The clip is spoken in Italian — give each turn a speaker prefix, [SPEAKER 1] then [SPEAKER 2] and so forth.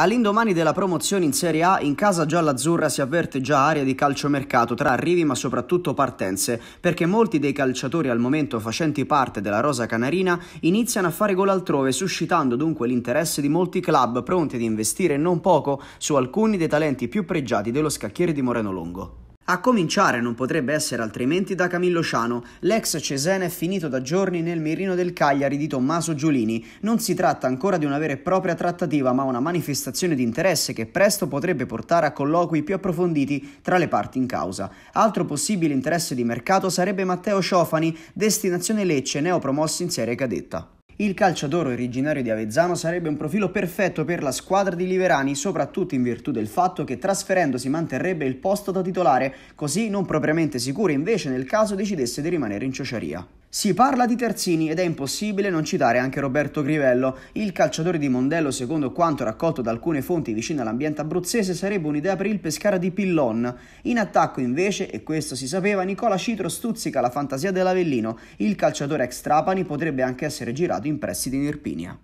[SPEAKER 1] All'indomani della promozione in Serie A, in casa giallazzurra si avverte già aria di calciomercato tra arrivi ma soprattutto partenze, perché molti dei calciatori al momento facenti parte della rosa canarina iniziano a fare gol altrove, suscitando dunque l'interesse di molti club pronti ad investire non poco su alcuni dei talenti più pregiati dello scacchiere di Moreno Longo. A cominciare non potrebbe essere altrimenti da Camillo Ciano, l'ex Cesena è finito da giorni nel mirino del Cagliari di Tommaso Giulini. Non si tratta ancora di una vera e propria trattativa, ma una manifestazione di interesse che presto potrebbe portare a colloqui più approfonditi tra le parti in causa. Altro possibile interesse di mercato sarebbe Matteo Ciofani, destinazione Lecce, neopromosso in Serie Cadetta. Il calciatore originario di Avezzano sarebbe un profilo perfetto per la squadra di Liverani, soprattutto in virtù del fatto che trasferendosi manterrebbe il posto da titolare, così non propriamente sicuro invece nel caso decidesse di rimanere in ciociaria. Si parla di terzini ed è impossibile non citare anche Roberto Crivello. Il calciatore di Mondello, secondo quanto raccolto da alcune fonti vicine all'ambiente abruzzese, sarebbe un'idea per il Pescara di Pillon. In attacco, invece, e questo si sapeva, Nicola Citro stuzzica la fantasia dell'Avellino. Il calciatore ex Trapani potrebbe anche essere girato in prestito in Irpinia.